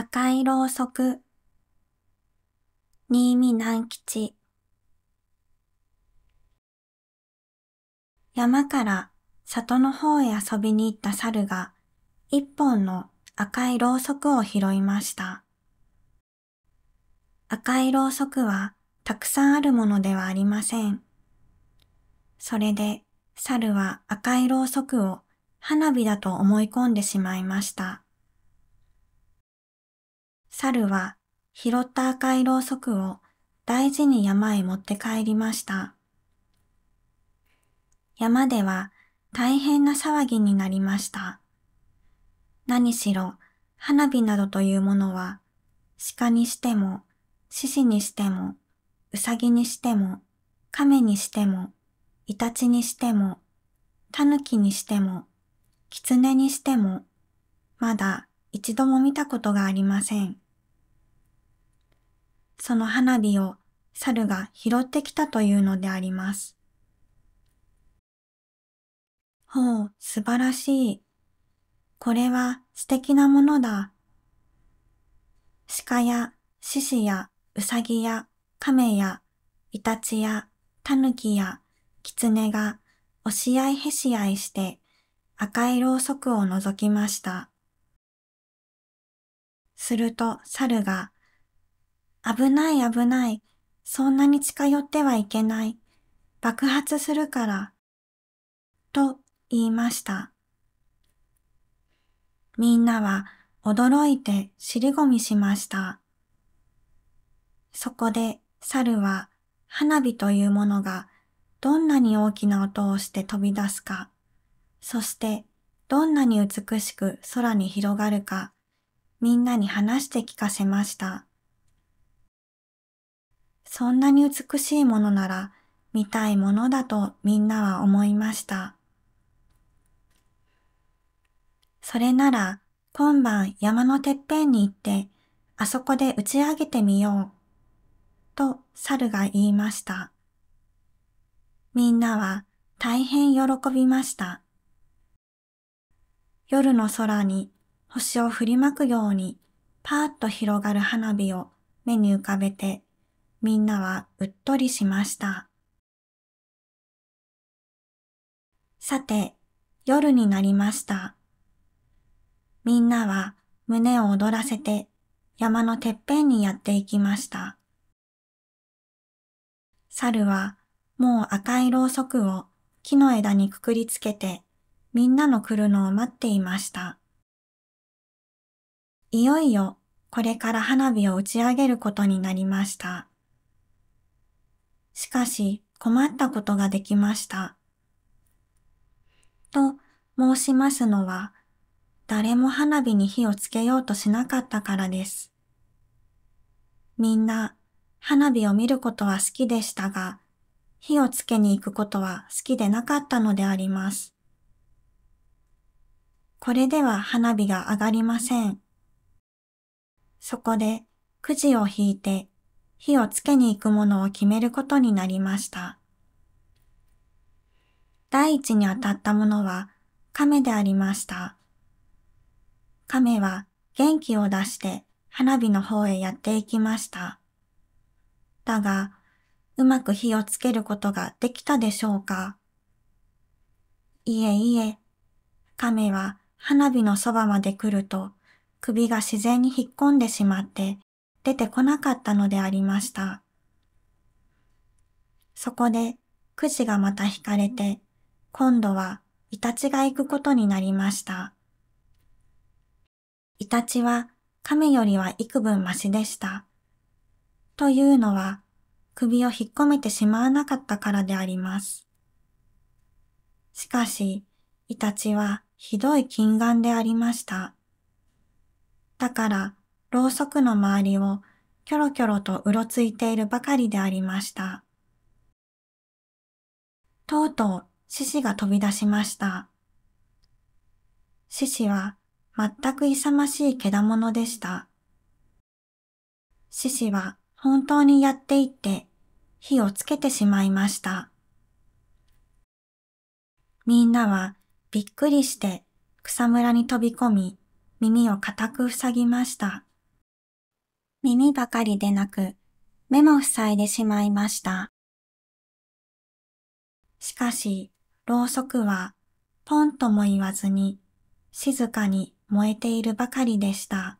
赤いろうそく、新見南吉。山から里の方へ遊びに行った猿が一本の赤いろうそくを拾いました。赤いろうそくはたくさんあるものではありません。それで猿は赤いろうそくを花火だと思い込んでしまいました。猿は拾った赤いろうそくを大事に山へ持って帰りました。山では大変な騒ぎになりました。何しろ花火などというものは鹿にしても獅子にしてもうさぎにしても亀にしてもイタチにしてもタヌキにしても狐にしてもまだ一度も見たことがありません。その花火を猿が拾ってきたというのであります。ほう、素晴らしい。これは素敵なものだ。鹿や獅子やウサギや亀やイタチやタヌキやキツネが押し合いへし合いして赤いろうそくを覗きました。すると猿が危ない危ない。そんなに近寄ってはいけない。爆発するから。と言いました。みんなは驚いて尻込みしました。そこで猿は花火というものがどんなに大きな音をして飛び出すか、そしてどんなに美しく空に広がるか、みんなに話して聞かせました。そんなに美しいものなら見たいものだとみんなは思いました。それなら今晩山のてっぺんに行ってあそこで打ち上げてみよう。と猿が言いました。みんなは大変喜びました。夜の空に星を振りまくようにパーッと広がる花火を目に浮かべてみんなはうっとりしました。さて、夜になりました。みんなは胸を躍らせて山のてっぺんにやっていきました。猿はもう赤いろうそくを木の枝にくくりつけてみんなの来るのを待っていました。いよいよこれから花火を打ち上げることになりました。しかし困ったことができました。と申しますのは、誰も花火に火をつけようとしなかったからです。みんな花火を見ることは好きでしたが、火をつけに行くことは好きでなかったのであります。これでは花火が上がりません。そこでくじを引いて火をつけに行くものを決めることになりました。第一に当たったものは亀でありました。亀は元気を出して花火の方へやっていきました。だが、うまく火をつけることができたでしょうかいえいえ、亀は花火のそばまで来ると首が自然に引っ込んでしまって出てこなかったのでありました。そこで、くじがまた引かれて、今度はイタチが行くことになりました。イタチは亀よりは幾分マシでした。というのは、首を引っ込めてしまわなかったからであります。しかし、イタチはひどい近眼でありました。だから、ろうそくの周りをキョロキョロとうろついているばかりでありました。とうとう獅子が飛び出しました。獅子は全く勇ましい獣でした。獅子は本当にやっていって火をつけてしまいました。みんなはびっくりして草むらに飛び込み耳を固く塞ぎました。耳ばかりでなく、目も塞いでしまいました。しかし、ろうそくは、ポンとも言わずに、静かに燃えているばかりでした。